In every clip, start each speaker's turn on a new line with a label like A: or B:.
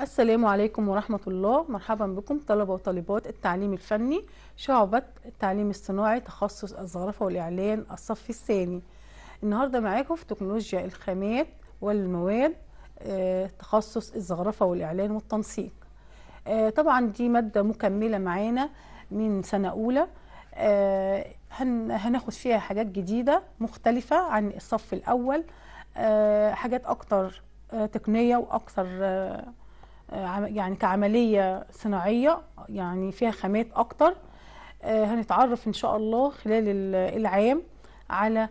A: السلام عليكم ورحمة الله مرحبا بكم طلبة وطالبات التعليم الفني شعبة التعليم الصناعي تخصص الزرافة والإعلان الصف الثاني النهاردة معاكم في تكنولوجيا الخامات والمواد آه، تخصص الزرافة والإعلان والتنسيق آه، طبعا دي مادة مكملة معانا من سنة أولى آه، هناخد فيها حاجات جديدة مختلفة عن الصف الأول حاجات أكتر تقنية وأكثر آه، يعني كعملية صناعية يعني فيها خامات أكتر آه، هنتعرف إن شاء الله خلال العام على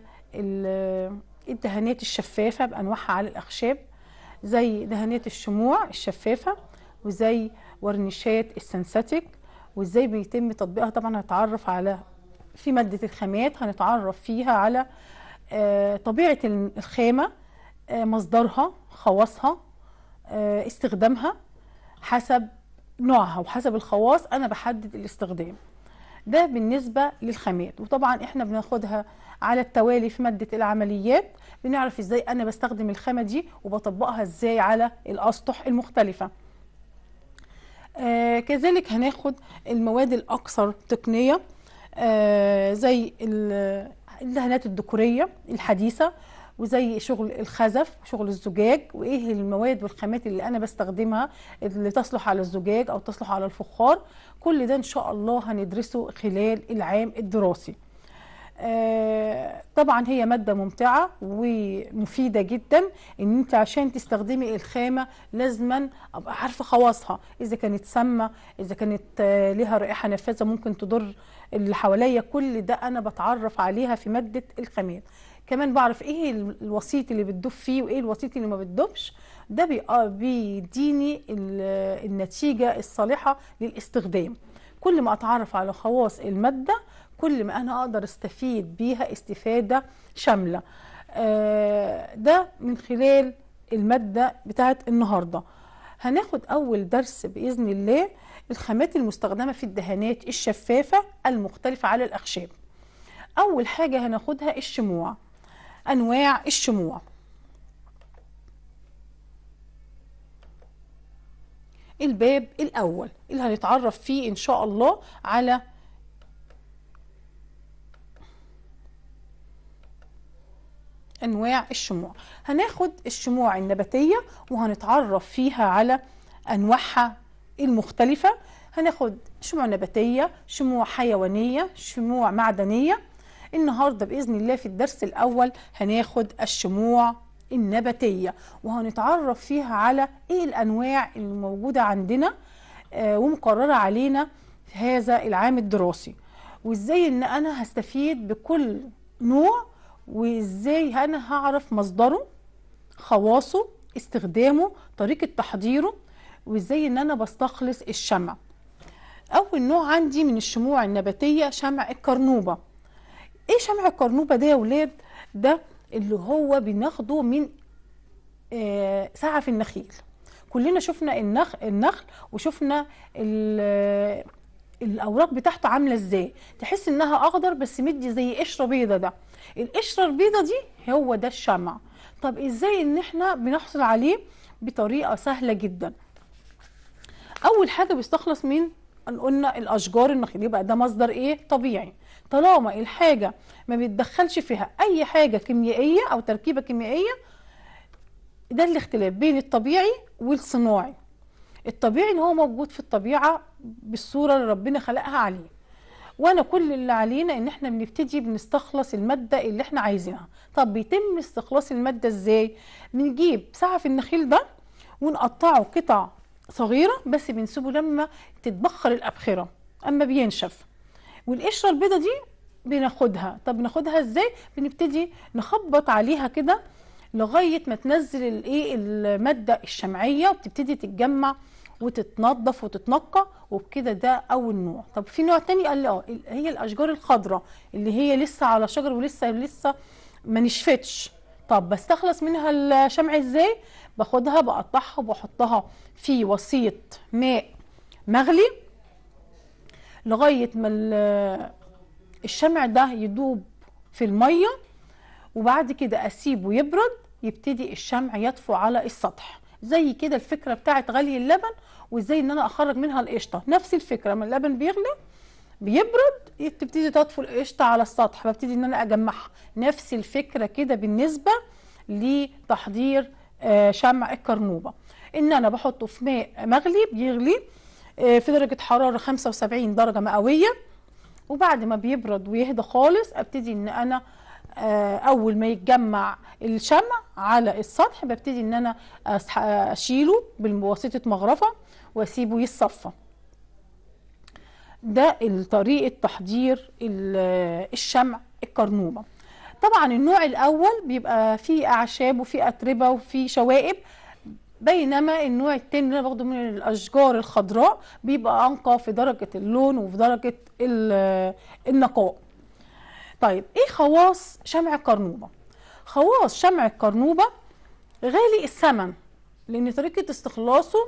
A: الدهانات الشفافة بأنواعها على الأخشاب زي دهانات الشموع الشفافة وزي ورنيشات السنساتيك وازاي بيتم تطبيقها طبعا هنتعرف على في مادة الخامات هنتعرف فيها على آه، طبيعة الخامة مصدرها خواصها استخدامها حسب نوعها وحسب الخواص انا بحدد الاستخدام ده بالنسبة للخامات وطبعا احنا بناخدها على التوالي في مادة العمليات بنعرف ازاي انا بستخدم الخامة دي وبطبقها ازاي على الاسطح المختلفة آه كذلك هناخد المواد الاكثر تقنية آه زي الدهانات الذكوريه الحديثة وزي شغل الخزف شغل الزجاج وايه المواد والخامات اللي انا بستخدمها اللي تصلح على الزجاج او تصلح على الفخار كل ده ان شاء الله هندرسه خلال العام الدراسي آه، طبعا هي ماده ممتعه ومفيده جدا ان انت عشان تستخدمي الخامه لازما ابقى عارفه خواصها اذا كانت سامه اذا كانت آه، لها رائحه نفاذه ممكن تضر اللي حواليا كل ده انا بتعرف عليها في ماده الخامات كمان بعرف ايه الوسيط اللي بتدوب فيه وايه الوسيط اللي ما بتدوبش ده آه، بيديني النتيجه الصالحه للاستخدام كل ما اتعرف على خواص الماده كل ما انا اقدر استفيد بيها استفاده شامله آه، ده من خلال الماده بتاعه النهارده هناخد اول درس باذن الله الخامات المستخدمه في الدهانات الشفافه المختلفه على الاخشاب اول حاجه هناخدها الشموع أنواع الشموع الباب الأول اللي هنتعرف فيه إن شاء الله على أنواع الشموع هناخد الشموع النباتية وهنتعرف فيها على أنواعها المختلفة هناخد شموع نباتية شموع حيوانية شموع معدنية النهارده باذن الله في الدرس الاول هناخد الشموع النباتيه وهنتعرف فيها على ايه الانواع اللي موجوده عندنا آه، ومقرره علينا في هذا العام الدراسي وازاي ان انا هستفيد بكل نوع وازاي انا هعرف مصدره خواصه استخدامه طريقه تحضيره وازاي ان انا بستخلص الشمع اول نوع عندي من الشموع النباتيه شمع الكرنوبه ايه شمع القرنوبه ده يا ولاد ده اللي هو بناخده من آه سعف النخيل كلنا شفنا النخ النخل وشفنا الاوراق بتاعته عامله ازاي تحس انها اخضر بس مدي زي قشره بيضه ده القشره البيضه دي هو ده الشمع طب ازاي ان احنا بنحصل عليه بطريقه سهله جدا اول حاجه بيستخلص من قلنا الاشجار النخيل يبقى ده مصدر ايه طبيعي طالما الحاجة ما بيتدخلش فيها أي حاجة كيميائية أو تركيبة كيميائية ده الاختلاف بين الطبيعي والصناعي الطبيعي ان هو موجود في الطبيعة بالصورة اللي ربنا خلقها عليه وانا كل اللي علينا ان احنا بنبتدي بنستخلص المادة اللي احنا عايزينها طب بيتم استخلاص المادة ازاي بنجيب سعف النخيل ده ونقطعه قطع صغيرة بس بنسيبه لما تتبخر الأبخرة أما بينشف والقشره البيضه دي بناخدها طب ناخدها ازاي بنبتدي نخبط عليها كده لغايه ما تنزل الايه الماده الشمعيه وبتبتدي تتجمع وتتنظف وتتنقى وبكده ده اول نوع طب في نوع تاني قال لي اه هي الاشجار الخضراء اللي هي لسه على شجر ولسه لسه ما نشفتش طب بستخلص منها الشمع ازاي باخدها بقطعها وبحطها في وسيط ماء مغلي لغاية ما الشمع ده يدوب في المية وبعد كده أسيبه يبرد يبتدي الشمع يطفو على السطح زي كده الفكرة بتاعت غلي اللبن وازاي ان انا اخرج منها القشطة نفس الفكرة ما اللبن بيغلي بيبرد تبتدي تطفو القشطة على السطح ببتدي ان انا اجمعها نفس الفكرة كده بالنسبة لتحضير آه، شمع الكرنوبة ان انا بحطه في ماء مغلي بيغلي آه، في درجه حراره 75 درجه مئويه وبعد ما بيبرد ويهدى خالص ابتدي ان انا آه، اول ما يتجمع الشمع على السطح ببتدي ان انا اشيله بواسطه مغرفه واسيبه يتصفى ده طريقه تحضير الشمع الكرنومة طبعا النوع الاول بيبقى فيه اعشاب وفيه اتربه وفيه شوائب بينما النوع التاني اللي باخده من الاشجار الخضراء بيبقى انقى في درجه اللون وفي درجه النقاء طيب ايه خواص شمع القرنوبه خواص شمع القرنوبه غالي الثمن لان طريقه استخلاصه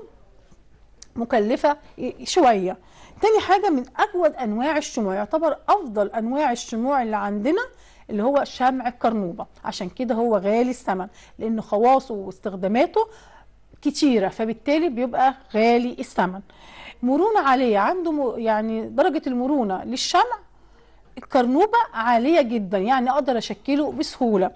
A: مكلفه شويه تاني حاجه من اجود انواع الشموع يعتبر افضل انواع الشموع اللي عندنا اللي هو شمع القرنوبه عشان كده هو غالي الثمن لان خواصه واستخداماته كتيره فبالتالي بيبقى غالي الثمن مرونه عاليه عنده يعني درجه المرونه للشمع الكرنوبه عاليه جدا يعني اقدر اشكله بسهوله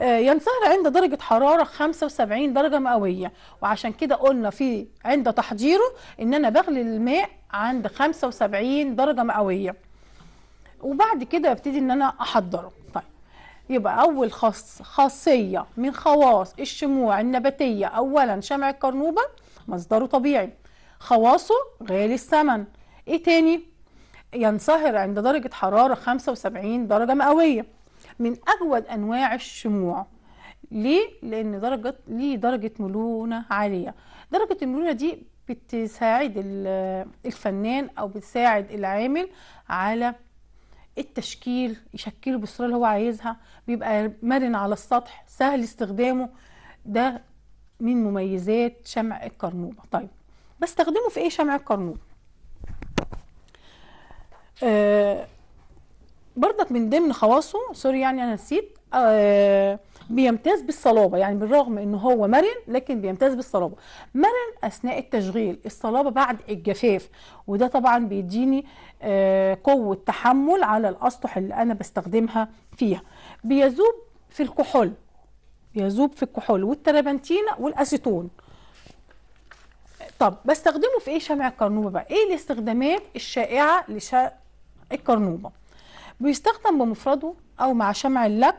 A: آه، ينصهر عند درجة حرارة 75 درجة مئوية وعشان كده قلنا في عند تحضيره ان انا بغلي الماء عند 75 درجة مئوية وبعد كده ابتدي ان انا احضره يبقى أول خاص خاصية من خواص الشموع النباتية أولا شمع الكرنوبة مصدره طبيعي خواصه غالي الثمن إيه تاني؟ ينصهر عند درجة حرارة 75 درجة مئوية من أجود أنواع الشموع ليه؟ لأن درجة ليه درجة ملونة عالية درجة الملونة دي بتساعد الفنان أو بتساعد العامل على التشكيل يشكله بالصوره اللي هو عايزها بيبقى مرن على السطح سهل استخدامه ده من مميزات شمع القرنوبه طيب بستخدمه في ايه شمع القرنوبه آه برضك من ضمن خواصه سوري يعني انا نسيت آه بيمتاز بالصلابة يعني بالرغم ان هو مرن لكن بيمتاز بالصلابة مرن اثناء التشغيل الصلابة بعد الجفاف وده طبعا بيديني آه قوة تحمل على الاسطح اللي انا بستخدمها فيها بيذوب في الكحول بيذوب في الكحول والتربنتينة والاسيتون طب بستخدمه في ايه شمع الكرنوبة بقى ايه الاستخدامات الشائعة لشمع الكرنوبة بيستخدم بمفرده أو مع شمع اللك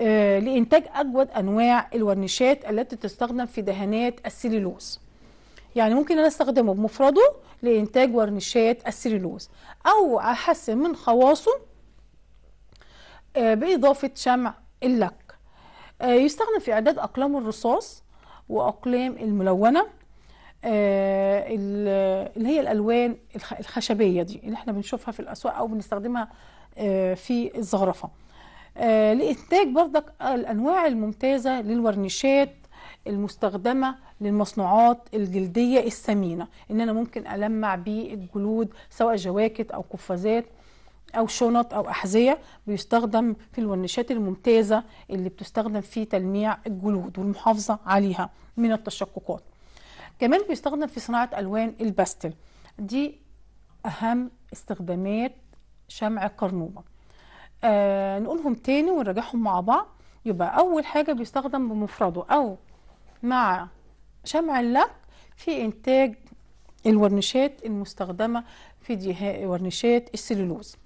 A: آه، لإنتاج أجود أنواع الورنيشات التي تستخدم في دهانات السليلوز يعني ممكن أنا أستخدمه بمفرده لإنتاج ورنيشات السليلوز أو أحسن من خواصه آه، بإضافة شمع اللك آه، يستخدم في إعداد أقلام الرصاص وأقلام الملونة اللي هي الألوان الخشبية دي اللي احنا بنشوفها في الأسواق أو بنستخدمها آه، في الزغرفة آه، لإنتاج بردك الأنواع الممتازة للورنيشات المستخدمة للمصنوعات الجلدية السمينة إن أنا ممكن ألمع بالجلود سواء جواكت أو قفازات أو شنط أو أحذية بيستخدم في الورنيشات الممتازة اللي بتستخدم في تلميع الجلود والمحافظة عليها من التشققات كمان بيستخدم في صناعة ألوان الباستل دي أهم استخدامات شمع القرنوبه آه نقولهم تاني ونراجعهم مع بعض يبقى اول حاجه بيستخدم بمفرده او مع شمع اللك في انتاج الورنيشات المستخدمه في دهاء ورنيشات السلولوز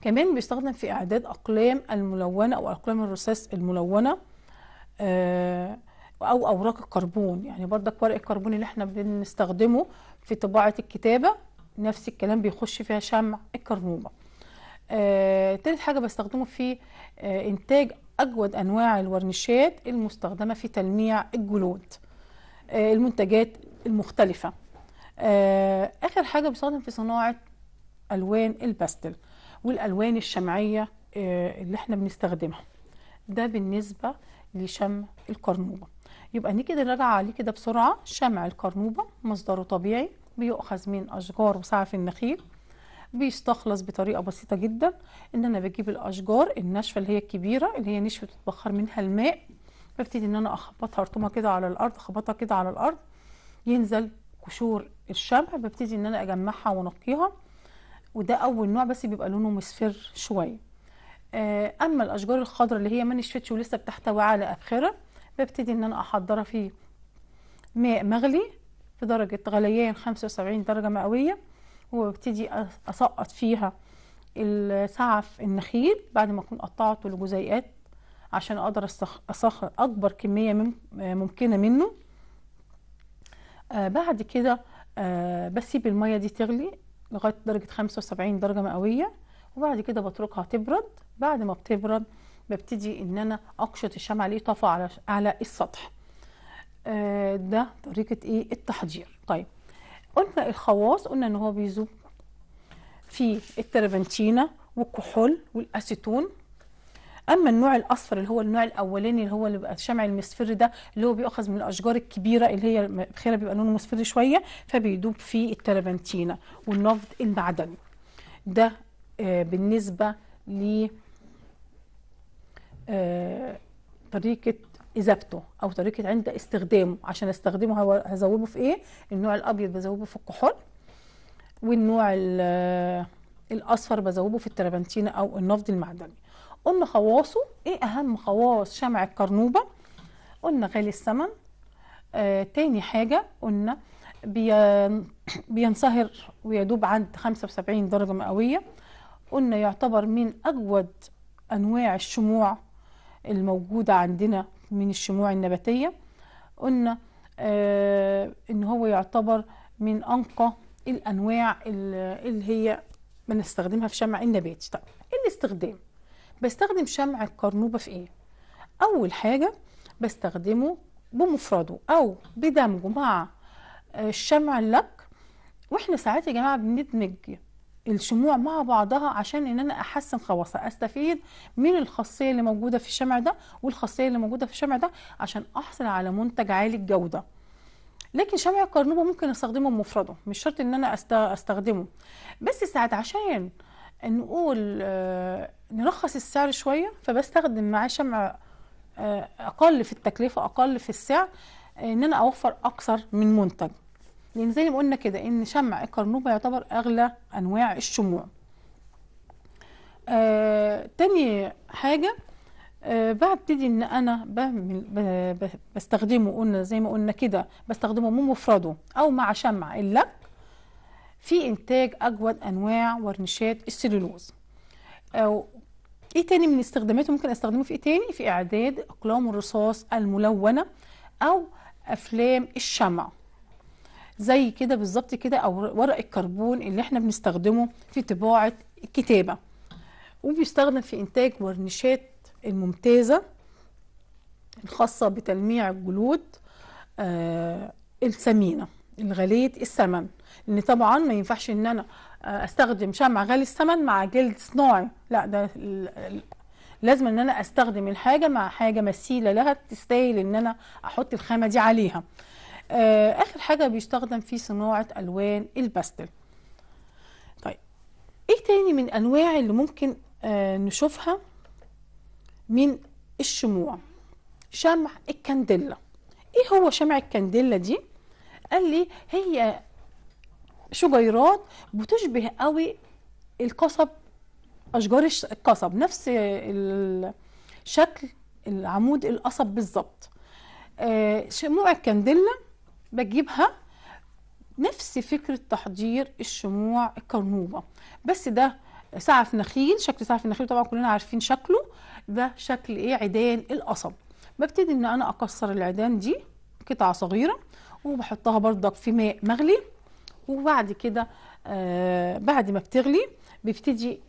A: كمان بيستخدم في اعداد اقلام الملونه او اقلام الرصاص الملونه آه او اوراق الكربون يعني برضك ورق الكربون اللي احنا بنستخدمه في طباعه الكتابه نفس الكلام بيخش فيها شمع الكرنوبه آه، تالت حاجه بستخدمه في آه، انتاج اجود انواع الورنيشات المستخدمه في تلميع الجلود آه، المنتجات المختلفه آه، اخر حاجه بستخدم في صناعه الوان الباستل والالوان الشمعيه آه، اللي احنا بنستخدمها ده بالنسبه لشمع القرنوبه يبقى نيجي نراجع عليه كده بسرعه شمع القرنوبه مصدره طبيعي بيؤخذ من أشجار وسعف النخيل بيستخلص بطريقة بسيطة جدا إن أنا بجيب الأشجار الناشفة اللي هي الكبيرة اللي هي نشفت تتبخر منها الماء ببتدي إن أنا أخبطها أرطمها كده على الأرض أخبطها كده على الأرض ينزل قشور الشمع ببتدي إن أنا أجمعها وأنقيها وده أول نوع بس بيبقى لونه مصفر شوية آه، أما الأشجار الخضراء اللي هي ما نشفتش ولسه بتحتوي على أبخرة ببتدي إن أنا أحضرها في ماء مغلي في درجة غليان 75 درجة مئوية وابتدي أسقط فيها السعف النخيل بعد ما أكون قطعته لجزيئات عشان أقدر أسخر أكبر كمية ممكنة منه آه، بعد كده آه، بسيب المية دي تغلي لغاية درجة 75 درجة مئوية وبعد كده بتركها تبرد بعد ما بتبرد ببتدي ان انا اقشط الشمع ليه طفى على على السطح آه، ده طريقه ايه التحضير طيب قلنا الخواص قلنا ان هو بيذوب في التربنتينا والكحول والاسيتون اما النوع الاصفر اللي هو النوع الاولاني اللي هو اللي بيبقى الشمع المصفر ده اللي هو بيؤخذ من الاشجار الكبيره اللي هي خيرها بيبقى لونه مصفر شويه فبيدوب في التربنتينا والنفط المعدني ده آه بالنسبه ل آه طريقه اذابته او طريقه عند استخدامه عشان استخدمه هذوبه في ايه النوع الابيض بذوبه في الكحول والنوع آه، الاصفر بذوبه في الترابنتينه او النفض المعدني قلنا خواصه ايه اهم خواص شمع الكرنوبة قلنا غالي الثمن آه تاني حاجه قلنا بينصهر ويدوب عند 75 درجه مئويه قلنا يعتبر من اجود انواع الشموع الموجوده عندنا من الشموع النباتية قلنا آه، ان هو يعتبر من انقى الانواع اللي هي بنستخدمها في شمع النباتي طب ايه الاستخدام بستخدم شمع القرنوبه في ايه اول حاجه بستخدمه بمفرده او بدمجه مع آه، الشمع اللك واحنا ساعات يا جماعه بندمج الشموع مع بعضها عشان ان انا احسن خواصها استفيد من الخاصيه اللي موجوده في الشمع ده والخاصيه اللي موجوده في الشمع ده عشان احصل على منتج عالي الجوده لكن شمع القرنوبه ممكن استخدمه بمفرده مش شرط ان انا استخدمه بس ساعات عشان نقول آه، نرخص السعر شويه فبستخدم معاه شمع آه، اقل في التكلفه اقل في السعر آه، ان انا اوفر اكثر من منتج لان زي ما قلنا كده ان شمع الكرنوبه يعتبر اغلى انواع الشموع آه تاني حاجه آه ببتدي ان انا بستخدمه قلنا زي ما قلنا كده بستخدمه مفرده او مع شمع اللك في انتاج اجود انواع ورنيشات السلولوز او ايه تاني من استخداماته ممكن استخدمه في ايه تاني في اعداد اقلام الرصاص الملونه او افلام الشمع زي كده بالظبط كده او ورق الكربون اللي احنا بنستخدمه في طباعه الكتابه وبيستخدم في انتاج ورنيشات الممتازه الخاصه بتلميع الجلود آه الثمينه الغاليه الثمن لان طبعا ما ينفعش ان انا آه، استخدم شمع غالي الثمن مع جلد صناعي لا ده لازم ان انا استخدم الحاجه مع حاجه مثيله لها تستاهل ان انا احط الخامه دي عليها آه، اخر حاجه بيستخدم في صناعه الوان الباستل طيب ايه تاني من انواع اللي ممكن آه نشوفها من الشموع شمع الكنديلا ايه هو شمع الكنديلا دي قال لي هي شجيرات بتشبه قوي القصب اشجار القصب نفس الشكل العمود القصب بالظبط آه شموع الكنديلا بجيبها نفس فكرة تحضير الشموع الكرنوبة بس ده سعف نخيل شكل سعف النخيل طبعا كلنا عارفين شكله ده شكل ايه عيدان القصب ببتدي ان انا اكسر العيدان دي قطع صغيرة وبحطها بردك في ماء مغلي وبعد كده آه بعد ما بتغلي بيبتدي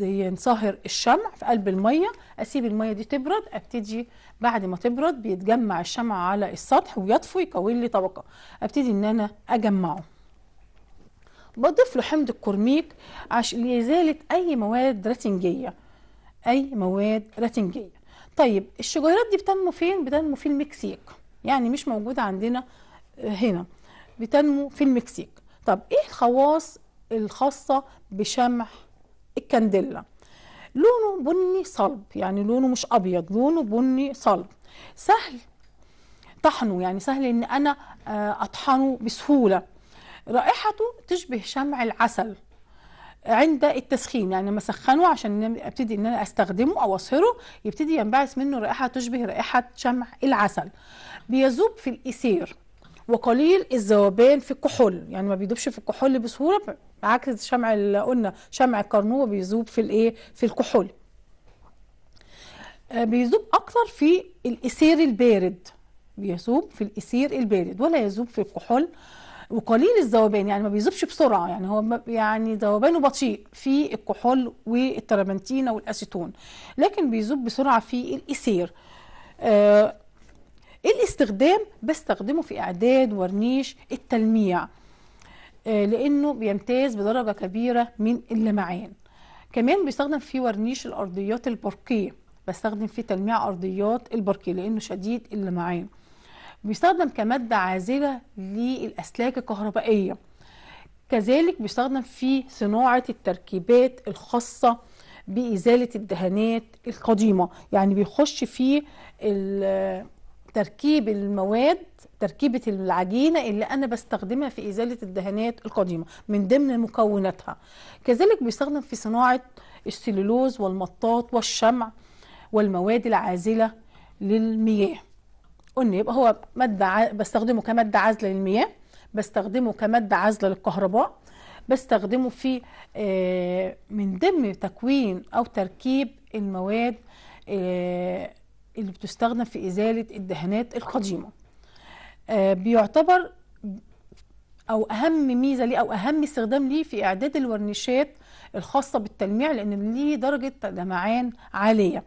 A: ينصهر الشمع في قلب الميه اسيب الميه دي تبرد ابتدي بعد ما تبرد بيتجمع الشمع على السطح ويطفو يكون لي طبقه ابتدي ان انا اجمعه بضيف له حمض الكورميك عشان لازاله اي مواد رتنجيه اي مواد رتنجيه طيب الشجيرات دي بتنمو فين بتنمو في المكسيك يعني مش موجوده عندنا آه، هنا بتنمو في المكسيك طب ايه الخواص الخاصه بشمع الكانديلا لونه بني صلب يعني لونه مش ابيض لونه بني صلب سهل طحنه يعني سهل ان انا آه، اطحنه بسهوله رائحته تشبه شمع العسل عند التسخين يعني لما اسخنه عشان ابتدي ان انا استخدمه او اصهره يبتدي ينبعث منه رائحه تشبه رائحه شمع العسل بيذوب في الاسير وقليل الذوبان في الكحول يعني ما بيدوبش في الكحول بسهوله عكس شمع اللي قلنا شمع القرنوبه بيذوب في الايه في الكحول آه، بيذوب اكتر في الاثير البارد بيذوب في الاثير البارد ولا يذوب في الكحول وقليل الذوبان يعني ما بيذوبش بسرعه يعني هو يعني ذوبانه بطيء في الكحول والتربنتينه والاسيتون لكن بيذوب بسرعه في الاثير آه، الاستخدام بستخدمه في إعداد ورنيش التلميع آه، لأنه بيمتاز بدرجة كبيرة من اللمعان كمان بيستخدم في ورنيش الأرضيات البركيه بستخدم في تلميع أرضيات الباركيه لأنه شديد اللمعان بيستخدم كمادة عازلة للأسلاك الكهربائية كذلك بيستخدم في صناعة التركيبات الخاصة بإزالة الدهانات القديمة يعني بيخش فيه تركيب المواد تركيبة العجينة اللي أنا بستخدمها في إزالة الدهانات القديمة من ضمن مكوناتها كذلك بيستخدم في صناعة السلولوز والمطاط والشمع والمواد العازلة للمياه قلنا يبقى هو مادة بستخدمه كمادة عازلة للمياه بستخدمه كمادة عازلة للكهرباء بستخدمه في آه، من ضمن تكوين أو تركيب المواد آه، اللي بتستخدم في إزالة الدهانات القديمة آه، بيعتبر أو أهم ميزة ليه أو أهم استخدام ليه في إعداد الورنيشات الخاصة بالتلميع لأن ليه درجة لمعان عالية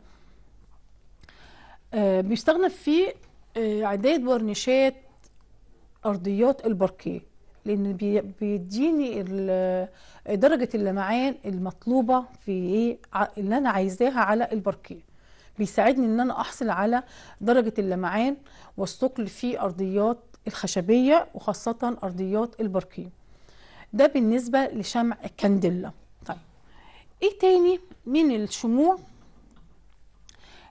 A: آه، بيستخدم في آه، إعداد ورنيشات أرضيات الباركيه لان بيديني درجه اللمعان المطلوبه في إيه؟ اللي انا عايزاها على الباركيه بيساعدني ان انا احصل على درجه اللمعان والثقل في ارضيات الخشبيه وخاصه ارضيات الباركيه ده بالنسبه لشمع الكانديلا طيب ايه تاني من الشموع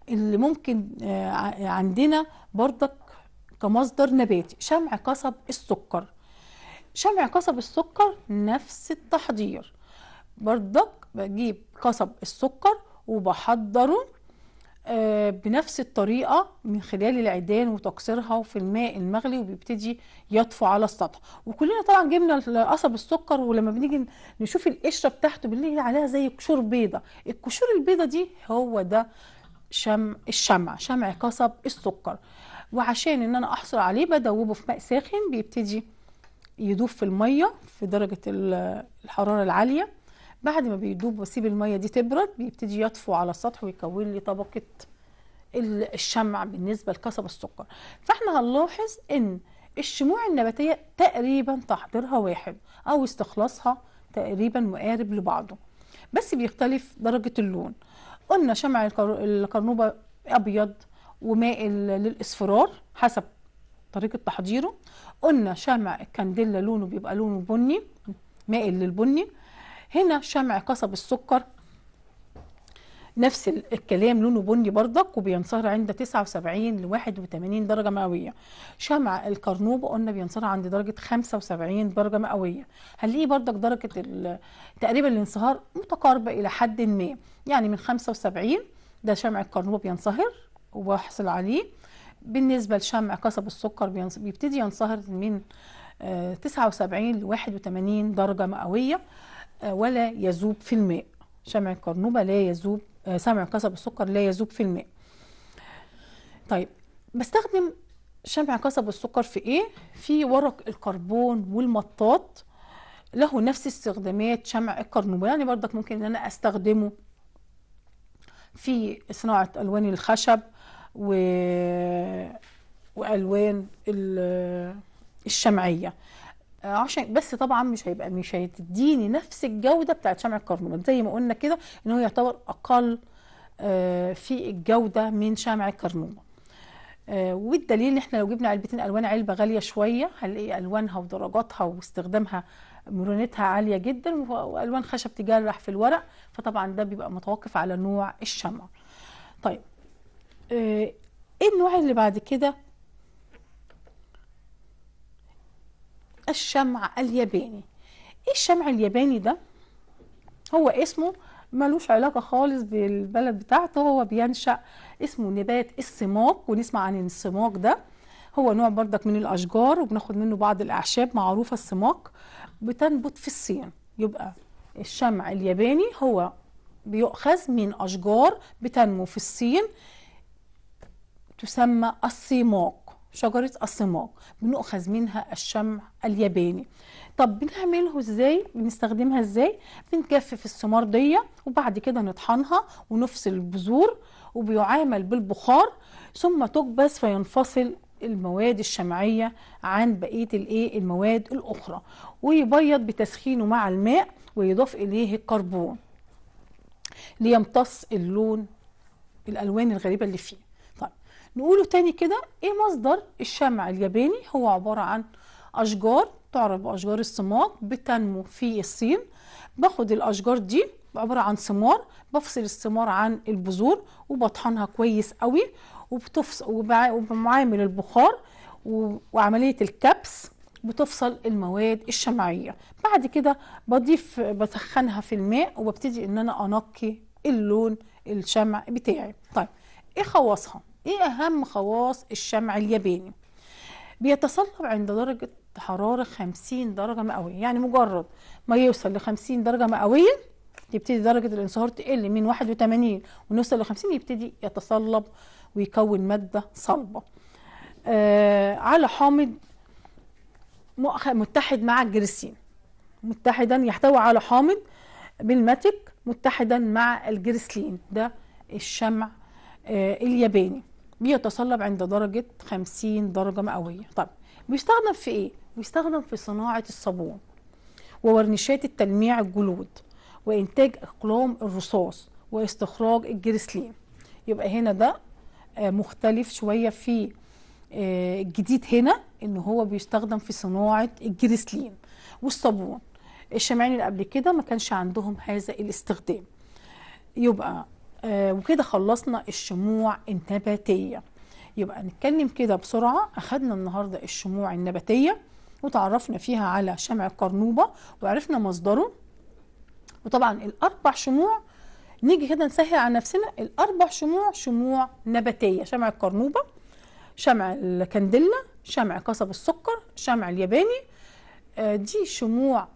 A: اللي ممكن آه، عندنا بردك كمصدر نباتي شمع قصب السكر شمع قصب السكر نفس التحضير بردك بجيب قصب السكر وبحضره آه، بنفس الطريقة من خلال العيدان وتكسيرها وفي الماء المغلي وبيبتدي يطفو على السطح وكلنا طبعا جبنا قصب السكر ولما بنيجي نشوف القشرة بتاعته بنلاقي عليها زي قشور بيضة القشور البيضة دي هو ده شمع الشمع شمع قصب السكر وعشان ان انا احصل عليه بدوبه في ماء ساخن بيبتدي يدوب في المية في درجة الحرارة العالية بعد ما بيدوب واسيب الميه دي تبرد بيبتدي يطفو على السطح ويكون لي طبقه الشمع بالنسبه لكسب السكر فاحنا هنلاحظ ان الشموع النباتيه تقريبا تحضيرها واحد او استخلاصها تقريبا مقارب لبعضه بس بيختلف درجه اللون قلنا شمع القرنوبه ابيض ومائل للاصفرار حسب طريقه تحضيره قلنا شمع الكانديلا لونه بيبقى لونه بني مائل للبني هنا شمع قصب السكر نفس الكلام لونه بني بردك وبينصهر عند 79 ل 81 درجة مئوية شمع القرنوب قلنا بينصهر عند درجة 75 درجة مئوية هنلاقيه بردك درجة تقريبا الانصهار متقاربة إلى حد ما يعني من 75 ده شمع القرنوب بينصهر وبحصل عليه بالنسبة لشمع قصب السكر بيبتدي ينصهر من 79 ل 81 درجة مئوية آه، ولا يذوب في الماء شمع القرنوبة لا يذوب آه، سمع قصب السكر لا يذوب في الماء طيب بستخدم شمع قصب السكر في ايه في ورق الكربون والمطاط له نفس استخدامات شمع القرنوبة يعني بردك ممكن ان انا استخدمه في صناعة الوان الخشب و... والوان الشمعية آه، عشان بس طبعا مش هيبقى مش هتديني نفس الجوده بتاعت شمع الكربونات زي ما قلنا كده ان هو يعتبر اقل آه، في الجوده من شمع الكرنومه آه، والدليل ان احنا لو جبنا علبتين الوان علبه غاليه شويه هنلاقي الوانها ودرجاتها واستخدامها مرونتها عاليه جدا والوان خشب تجرح في الورق فطبعا ده بيبقى متوقف على نوع الشمع طيب ايه النوع اللي بعد كده الشمع الياباني ايه الشمع الياباني ده هو اسمه ملوش علاقه خالص بالبلد بتاعته هو بينشا اسمه نبات السماق ونسمع عن السماق ده هو نوع بردك من الاشجار وبناخد منه بعض الاعشاب معروفه السماق بتنبت في الصين يبقى الشمع الياباني هو بيؤخذ من اشجار بتنمو في الصين تسمى السماق شجرة الصماغ بنؤخذ منها الشمع الياباني طب بنعمله ازاي بنستخدمها ازاي بنجفف الثمار دي وبعد كده نطحنها ونفصل البذور وبيعامل بالبخار ثم تكبس فينفصل المواد الشمعية عن بقية الايه المواد الأخرى ويبيض بتسخينه مع الماء ويضاف إليه الكربون ليمتص اللون الألوان الغريبة اللي فيه نقوله تاني كده ايه مصدر الشمع الياباني هو عبارة عن أشجار تعرف بأشجار السماق بتنمو في الصين باخد الأشجار دي عبارة عن ثمار بفصل الثمار عن البذور وبطحنها كويس قوي وبتفصل وبمعامل البخار وعملية الكبس بتفصل المواد الشمعية بعد كده بضيف بسخنها في الماء وببتدي ان انا انقي اللون الشمع بتاعي طيب ايه خواصها ايه اهم خواص الشمع الياباني بيتصلب عند درجة حرارة 50 درجة مئوية يعني مجرد ما يوصل ل 50 درجة مئوية يبتدي درجة الانصهار تقل من 81 ونوصل ل 50 يبتدي يتصلب ويكون مادة صلبة آه على حامض متحد مع الجرسين متحدا يحتوي على حامض بالماتيك متحدا مع الجرسلين ده الشمع آه الياباني بيتصلب عند درجة 50 درجة مئوية طب بيستخدم في إيه؟ بيستخدم في صناعة الصابون وورنيشات التلميع الجلود وإنتاج أقلام الرصاص واستخراج الجريسلين يبقى هنا ده آه، مختلف شوية في آه، الجديد هنا ان هو بيستخدم في صناعه الجريسلين والصابون الشمعين اللي قبل كده ما كانش عندهم هذا الاستخدام يبقى آه، وكده خلصنا الشموع النباتية يبقى نتكلم كده بسرعة أخدنا النهاردة الشموع النباتية وتعرفنا فيها على شمع القرنوبة وعرفنا مصدره وطبعا الأربع شموع نيجي كده نسهل على نفسنا الأربع شموع شموع نباتية شمع القرنوبة شمع الكندلة شمع قصب السكر شمع الياباني آه، دي شموع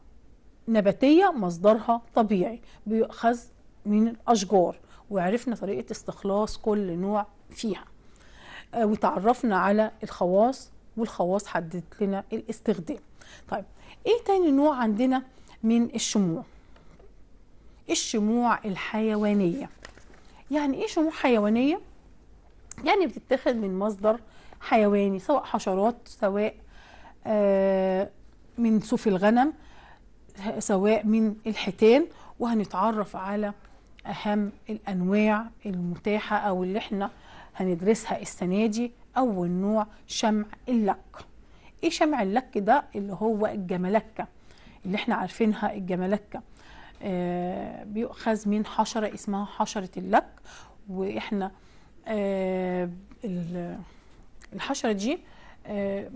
A: نباتية مصدرها طبيعي بيؤخذ من الأشجار وعرفنا طريقة استخلاص كل نوع فيها آه، وتعرفنا على الخواص والخواص حددت لنا الاستخدام طيب ايه تاني نوع عندنا من الشموع الشموع الحيوانية يعني ايه شموع حيوانية يعني بتتخذ من مصدر حيواني سواء حشرات سواء آه من صوف الغنم سواء من الحيتان وهنتعرف على أهم الأنواع المتاحة أو اللي احنا هندرسها السنة دي أول نوع شمع اللك إيه شمع اللك ده اللي هو الجملكة اللي احنا عارفينها الجملكة آه بيؤخذ من حشرة اسمها حشرة اللك وإحنا آه الحشرة دي آه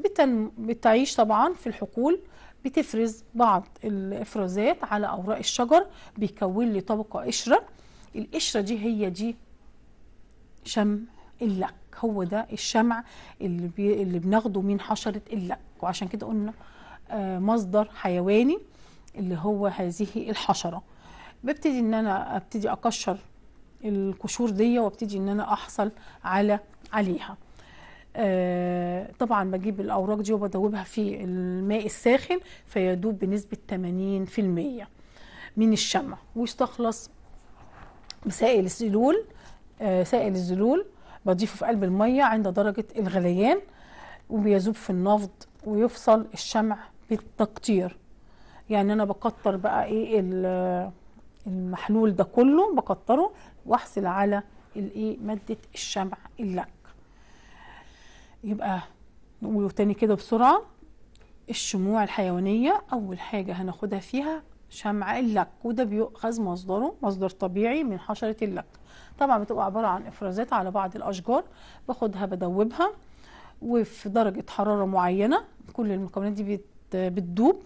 A: بتعيش طبعا في الحقول بتفرز بعض الافرازات على اوراق الشجر بيكون لي طبقه قشره القشرة دي هي دي شمع اللك هو ده الشمع اللي, بي اللي بناخده من حشرة اللك وعشان كده قلنا آه، مصدر حيواني اللي هو هذه الحشرة ببتدي ان انا ابتدي اكشر القشور دي وابتدي ان انا احصل على عليها آه طبعا بجيب الاوراق دي وبدوبها في الماء الساخن فيدوب بنسبه 80% من الشمع واستخلص سائل السلول آه، سائل الزلول بضيفه في قلب المية عند درجة الغليان وبيذوب في النفض ويفصل الشمع بالتقطير يعني انا بكتر بقى ايه المحلول ده كله بكتره واحصل على الايه ماده الشمع اللك يبقى نقوله تاني كده بسرعه الشموع الحيوانيه اول حاجه هناخدها فيها شمع اللك وده بيؤخذ مصدره مصدر طبيعي من حشرة اللك طبعا بتبقى عبارة عن إفرازات على بعض الأشجار باخدها بدوبها وفي درجة حرارة معينة كل المكونات دي بتدوب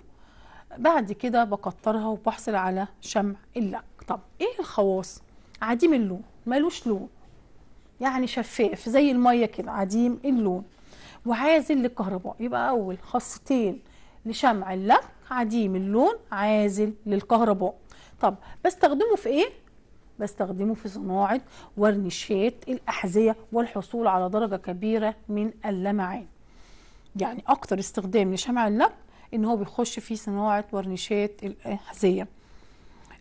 A: بعد كده بكترها وبحصل على شمع اللك طب ايه الخواص عديم اللون ملوش لون يعني شفاف زي الميه كده عديم اللون وعازل للكهرباء يبقى اول خاصتين لشمع اللك عديم اللون عازل للكهرباء طب بستخدمه في ايه بستخدمه في صناعة ورنيشات الأحذية والحصول على درجة كبيرة من اللمعان يعني أكتر استخدام لشمع اللب إن هو بيخش في صناعة ورنيشات الأحذية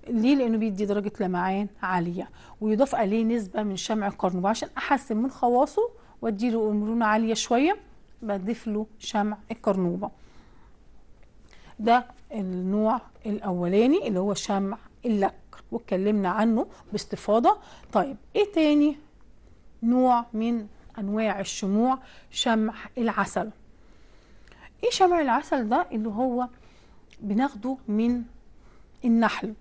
A: ليه لانه بيدي درجه لمعان عاليه ويضاف عليه نسبه من شمع الكرنبه عشان احسن من خواصه واديله المرونه عاليه شويه بضيف له شمع الكرنوبه ده النوع الاولاني اللي هو شمع اللك واتكلمنا عنه باستفاضه طيب ايه تاني نوع من انواع الشموع شمع العسل ايه شمع العسل ده اللي هو بناخده من النحل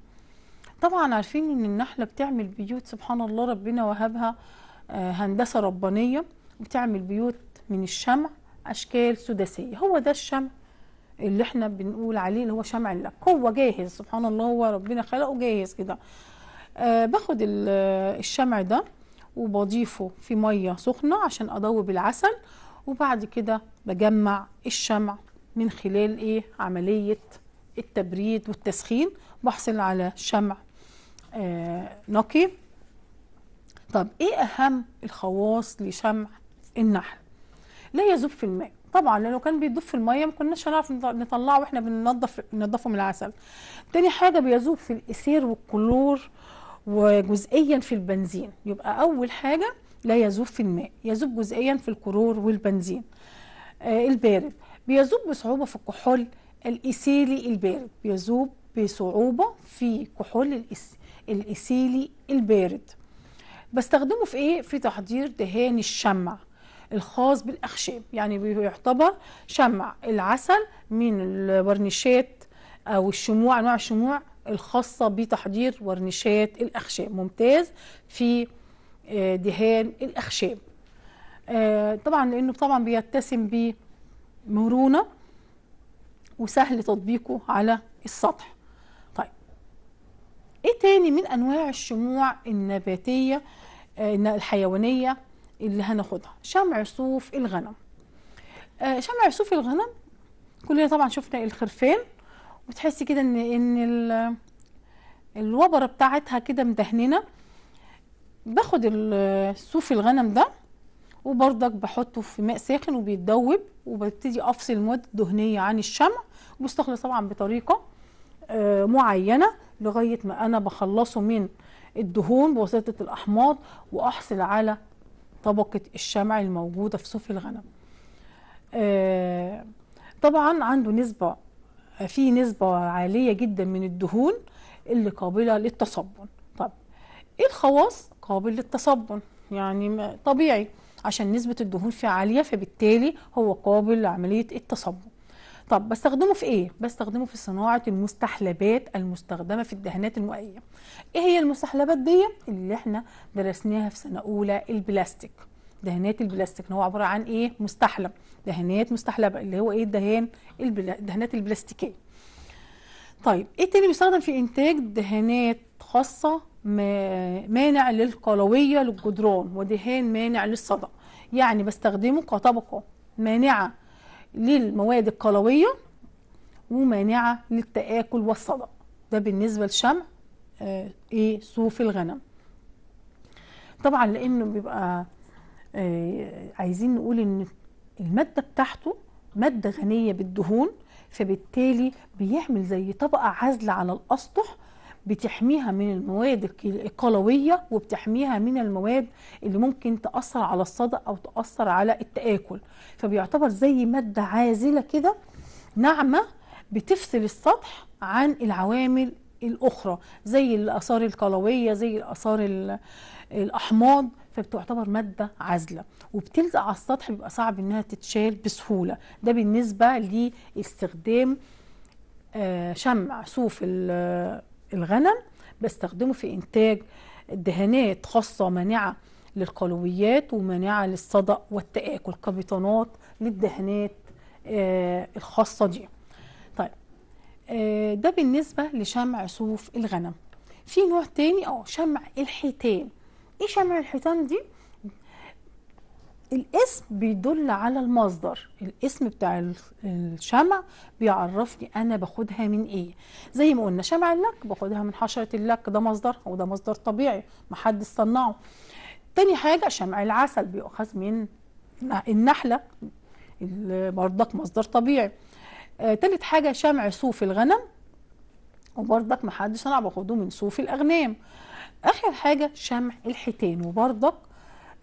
A: طبعا عارفين ان النحله بتعمل بيوت سبحان الله ربنا وهبها آه، هندسه ربانيه بتعمل بيوت من الشمع اشكال سداسيه هو ده الشمع اللي احنا بنقول عليه اللي هو شمع اللك هو جاهز سبحان الله هو ربنا خلقه جاهز كده آه باخد الشمع ده وبضيفه في ميه سخنه عشان اضوب العسل وبعد كده بجمع الشمع من خلال ايه عمليه التبريد والتسخين بحصل على شمع آه نقي طب ايه اهم الخواص لشمع النحل لا يذوب في الماء طبعا لانه كان بيضيف الميه ما كناش هنعرف نطلعه واحنا بننظف ننظفه من العسل تاني حاجه بيذوب في الاثير والكلور وجزئيا في البنزين يبقى اول حاجه لا يذوب في الماء يذوب جزئيا في الكلور والبنزين آه البارد بيذوب بصعوبه في الكحول الاسيلي البارد بيذوب بصعوبه في كحول الاسيلي البارد بستخدمه في ايه في تحضير دهان الشمع الخاص بالأخشاب يعني بيعتبر شمع العسل من الورنيشات أو الشموع أنواع الشموع الخاصة بتحضير ورنيشات الأخشاب ممتاز في آه، دهان الأخشاب آه، طبعا لأنه طبعا بيتسم بمرونة وسهل تطبيقه على السطح طيب ايه تاني من انواع الشموع النباتية آه، الحيوانية اللي هناخدها شمع صوف الغنم آه، شمع صوف الغنم كلنا طبعا شفنا الخرفان وتحسي كده ان ان الوبره بتاعتها كده مدهننه باخد صوف الغنم ده وبرضك بحطه في ماء ساخن وبيتدوب وببتدي افصل المواد الدهنيه عن الشمع وبستخلص طبعا بطريقه آه، معينه لغايه ما انا بخلصه من الدهون بواسطه الاحماض واحصل على طبقة الشمع الموجودة في صوف الغنم آه، طبعا عنده نسبة في نسبة عالية جدا من الدهون اللي قابلة للتصبن طب ايه الخواص قابل للتصبن يعني طبيعي عشان نسبة الدهون فيها عالية فبالتالي هو قابل لعملية التصبن طب بستخدمه في ايه بستخدمه في صناعه المستحلبات المستخدمه في الدهانات المائيه ايه هي المستحلبات دي اللي احنا درسناها في سنه اولى البلاستيك دهانات البلاستيك هو عباره عن ايه مستحلب دهانات مستحلبه اللي هو ايه الدهان البلا... الدهانات البلاستيكيه طيب ايه تاني بيستخدم في انتاج دهانات خاصه مانع للقلويه للجدران ودهان مانع للصدأ. يعني بستخدمه كطبقه مانعه للمواد القلوية ومانعة للتآكل والصدأ ده بالنسبة لشمع آه ايه صوف الغنم طبعا لانه بيبقى آه عايزين نقول ان المادة بتاعته مادة غنية بالدهون فبالتالي بيعمل زي طبقة عزلة على الأسطح بتحميها من المواد القلويه وبتحميها من المواد اللي ممكن تاثر على الصدى او تاثر على التاكل فبيعتبر زي ماده عازله كده ناعمه بتفصل السطح عن العوامل الاخرى زي الاثار القلويه زي الاثار الاحماض فبتعتبر ماده عازله وبتلزق على السطح بيبقى صعب انها تتشال بسهوله ده بالنسبه لاستخدام آه، شمع صوف الغنم بستخدمه في إنتاج دهانات خاصة مانعة للقلويات ومانعة للصدأ والتآكل كبطانات للدهانات آه الخاصة دي طيب آه ده بالنسبة لشمع صوف الغنم في نوع تاني اه شمع الحيتان ايه شمع الحيتان دي الاسم بيدل على المصدر الاسم بتاع الشمع بيعرفني انا باخدها من ايه زي ما قلنا شمع اللك باخدها من حشره اللك ده مصدرها وده مصدر طبيعي محدش صنعه تاني حاجه شمع العسل بيؤخذ من النحله برضك مصدر طبيعي آه تالت حاجه شمع صوف الغنم وبرضك محدش صنعه باخده من صوف الاغنام اخر حاجه شمع الحيتان وبرضك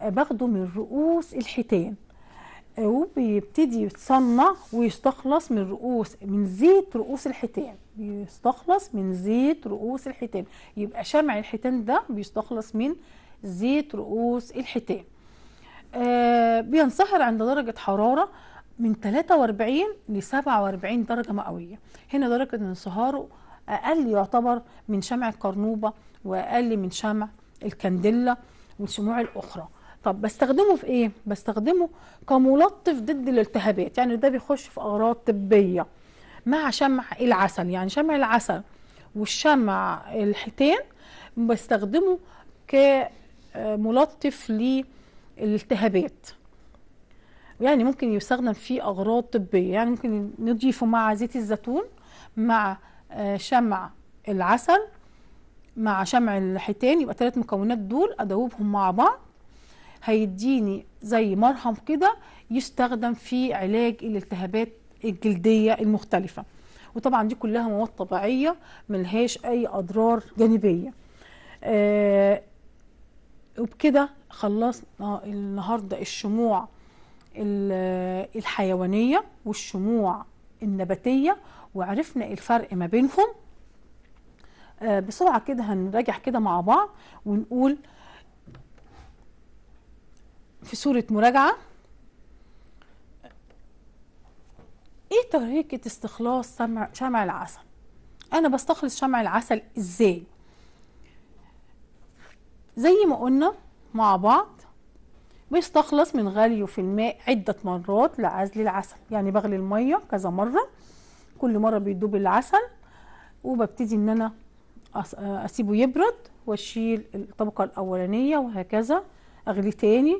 A: باخده من رؤوس الحيتان آه، وبيبتدي يتصنع ويستخلص من رؤوس من زيت رؤوس الحيتان بيستخلص من زيت رؤوس الحيتان يبقى شمع الحيتان ده بيستخلص من زيت رؤوس الحيتان آه بينصهر عند درجة حرارة من 43 ل 47 درجة مئوية هنا درجة انصهاره أقل يعتبر من شمع القرنوبة وأقل من شمع الكندلة والشموع الأخرى طب بستخدمه في ايه بستخدمه كملطف ضد الالتهابات يعني ده بيخش في اغراض طبيه مع شمع العسل يعني شمع العسل والشمع الحيتان بستخدمه كملطف للالتهابات يعني ممكن يستخدم في اغراض طبيه يعني ممكن نضيفه مع زيت الزيتون مع آه، شمع العسل مع شمع الحيتان يبقى ثلاث مكونات دول ادوبهم مع بعض هيديني زي مرهم كده يستخدم في علاج الالتهابات الجلدية المختلفة وطبعا دي كلها مواد طبيعية ملهاش أي أضرار جانبية آه وبكده خلصنا النهاردة الشموع الحيوانية والشموع النباتية وعرفنا الفرق ما بينهم آه، بسرعة كده هنراجع كده مع بعض ونقول في صورة مراجعة ايه طريقة استخلاص شمع, شمع العسل انا بستخلص شمع العسل ازاي زي ما قلنا مع بعض بيستخلص من غليه في الماء عدة مرات لعزل العسل يعني بغلي المية كذا مرة كل مرة بيدوب العسل وببتدي ان انا آه، اسيبه يبرد واشيل الطبقة الاولانية وهكذا اغلي تاني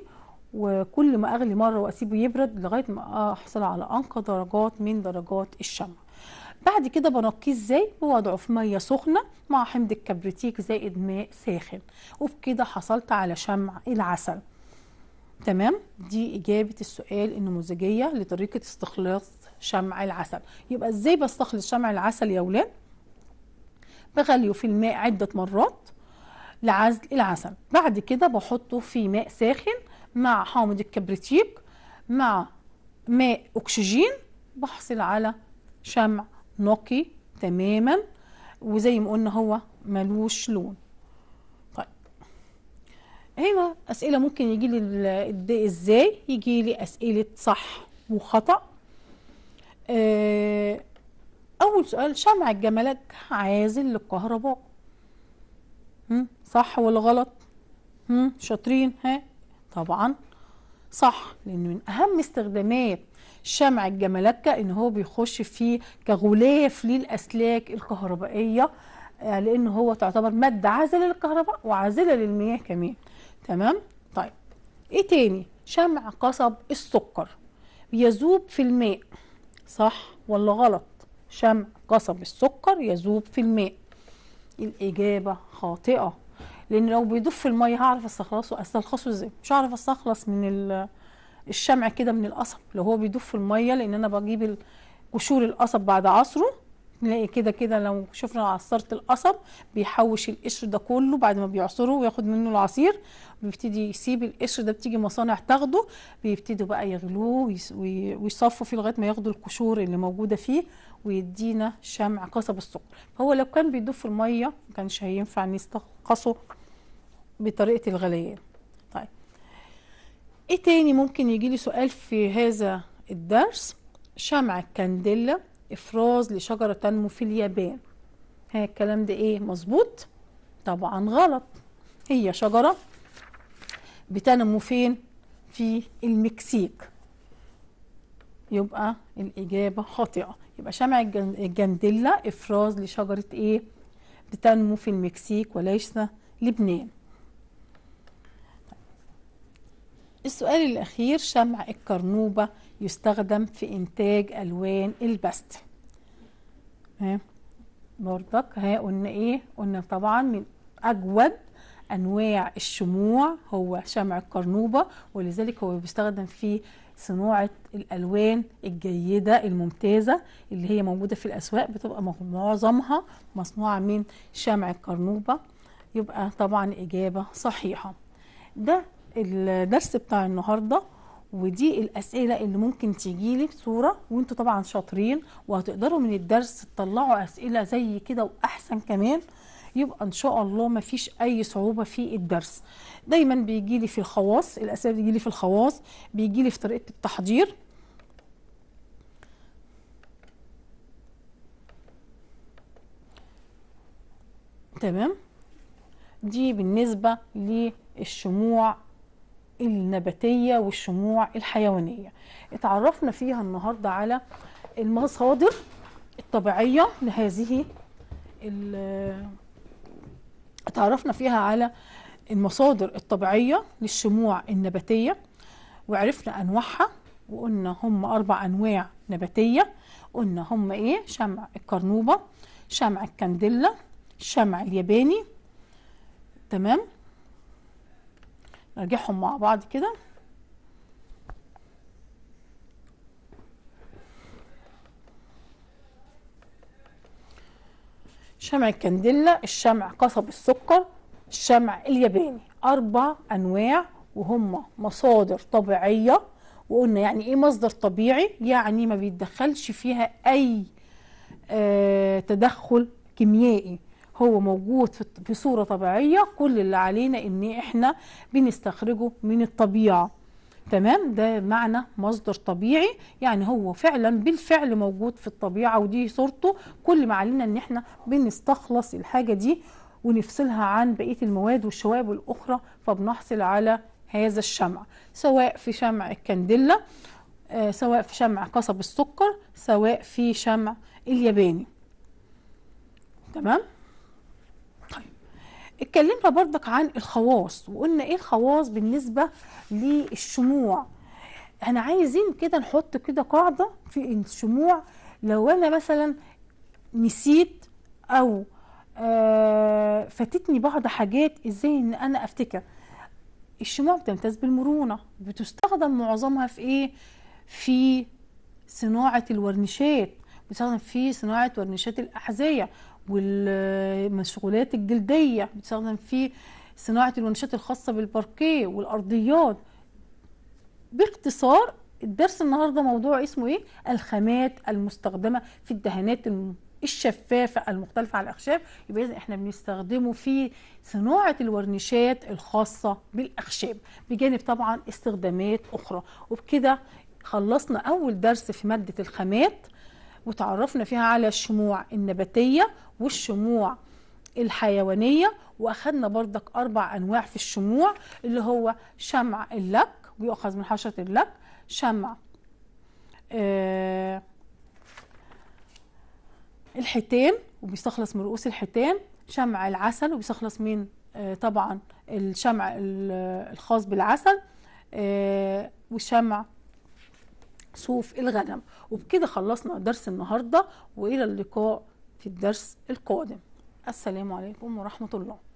A: وكل ما اغلي مره واسيبه يبرد لغايه ما احصل على انقى درجات من درجات الشمع بعد كده بنقيه ازاي بوضعه في ميه سخنه مع حمض الكبريتيك زائد ماء ساخن وبكده حصلت على شمع العسل تمام دي اجابه السؤال النموذجيه لطريقه استخلاص شمع العسل يبقى ازاي بستخلص شمع العسل يا ولاد بغليه في الماء عده مرات لعزل العسل بعد كده بحطه في ماء ساخن مع حامض الكبريتيك مع ماء أكسجين بحصل على شمع نقي تماما وزي ما قلنا هو ملوش لون طيب. هنا أسئلة ممكن يجي لي إزاي يجي لي أسئلة صح وخطأ آه، أول سؤال شمع الجمالك عازل للكهرباء صح ولا غلط شاطرين ها طبعا صح لان من اهم استخدامات شمع الجمالكة ان هو بيخش فيه كغلاف للاسلاك الكهربائيه آه، لان هو تعتبر ماده عازله للكهرباء وعازله للمياه كمان تمام طيب ايه تاني شمع قصب السكر يذوب في الماء صح ولا غلط شمع قصب السكر يذوب في الماء الاجابه خاطئه لان لو بيضف في الميه هعرف استخلصه استخلصه ازاي مش هعرف استخلص من الشمع كده من القصب لو هو بيدوب في الميه لان انا بجيب قشور القصب بعد عصره نلاقي كده كده لو شفنا عصاره القصب بيحوش القشر ده كله بعد ما بيعصره وياخد منه العصير بيبتدي يسيب القشر ده بتيجي مصانع تاخده بيبتدوا بقى يغلوه ويصفوا فيه لغايه ما ياخدوا القشور اللي موجوده فيه ويدينا شمع قصب السكر فهو لو كان بيدف الميه ما كانش هينفع نستخلصه بطريقه الغليان طيب ايه تاني ممكن يجي لي سؤال في هذا الدرس شمع الكانديلا افراز لشجره تنمو في اليابان ها الكلام ده ايه مظبوط طبعا غلط هي شجره بتنمو فين في المكسيك يبقى الإجابة خاطئة يبقى شمع الجندلة إفراز لشجرة إيه بتنمو في المكسيك وليس لبنان السؤال الأخير شمع الكرنوبة يستخدم في إنتاج ألوان البست ها برضك ها قلنا إيه قلنا طبعا من أجود أنواع الشموع هو شمع الكرنوبة ولذلك هو بيستخدم في صناعة الألوان الجيدة الممتازة اللي هي موجودة في الأسواق بتبقى معظمها مصنوعة من شمع الكرنوبة يبقى طبعا إجابة صحيحة ده الدرس بتاع النهارده ودي الاسئله اللي ممكن تيجي لي بصوره وانتوا طبعا شاطرين وهتقدروا من الدرس تطلعوا اسئله زي كده واحسن كمان يبقى ان شاء الله ما فيش اي صعوبه في الدرس دايما بيجي لي في الخواص الاسئله بتجي لي في الخواص بيجي لي في طريقه التحضير تمام دي بالنسبه للشموع النباتيه والشموع الحيوانيه اتعرفنا فيها النهارده على المصادر الطبيعيه لهذه اتعرفنا فيها على المصادر الطبيعيه للشموع النباتيه وعرفنا انواعها وقلنا هم اربع انواع نباتيه قلنا هم ايه شمع الكرنوبة شمع الكندلة شمع الياباني تمام نرجعهم مع بعض كده شمع الكنديلا الشمع قصب السكر الشمع الياباني أربع أنواع وهم مصادر طبيعية وقلنا يعني إيه مصدر طبيعي يعني ما بيتدخلش فيها أي آه تدخل كيميائي هو موجود في صورة طبيعية كل اللي علينا ان احنا بنستخرجه من الطبيعة تمام ده معنى مصدر طبيعي يعني هو فعلا بالفعل موجود في الطبيعة ودي صورته كل ما علينا ان احنا بنستخلص الحاجة دي ونفصلها عن بقية المواد والشوائب الأخرى فبنحصل على هذا الشمع سواء في شمع الكندلة آه، سواء في شمع قصب السكر سواء في شمع الياباني تمام اتكلمنا برضك عن الخواص وقلنا ايه الخواص بالنسبه للشموع احنا عايزين كده نحط كده قاعده في الشموع لو انا مثلا نسيت او آه فاتتني بعض حاجات ازاي ان انا افتكر الشموع بتمتاز بالمرونه بتستخدم معظمها في ايه في صناعه الورنيشات بتستخدم في صناعه ورنيشات الاحذيه والمشغولات الجلديه بتستخدم في صناعه المنشآت الخاصه بالباركيه والارضيات باختصار الدرس النهارده موضوع اسمه ايه الخامات المستخدمه في الدهانات الشفافه المختلفه على الاخشاب يبقى اذا احنا بنستخدمه في صناعه الورنيشات الخاصه بالاخشاب بجانب طبعا استخدامات اخرى وبكده خلصنا اول درس في ماده الخامات وتعرفنا فيها على الشموع النباتية والشموع الحيوانية وأخدنا بردك أربع أنواع في الشموع اللي هو شمع اللك ويؤخذ من حشرة اللك شمع آه الحيتان وبيستخلص من رؤوس الحيتان شمع العسل وبيستخلص من آه طبعا الشمع الخاص بالعسل آه وشمع صوف الغنم وبكده خلصنا درس النهارده والى اللقاء في الدرس القادم السلام عليكم ورحمه الله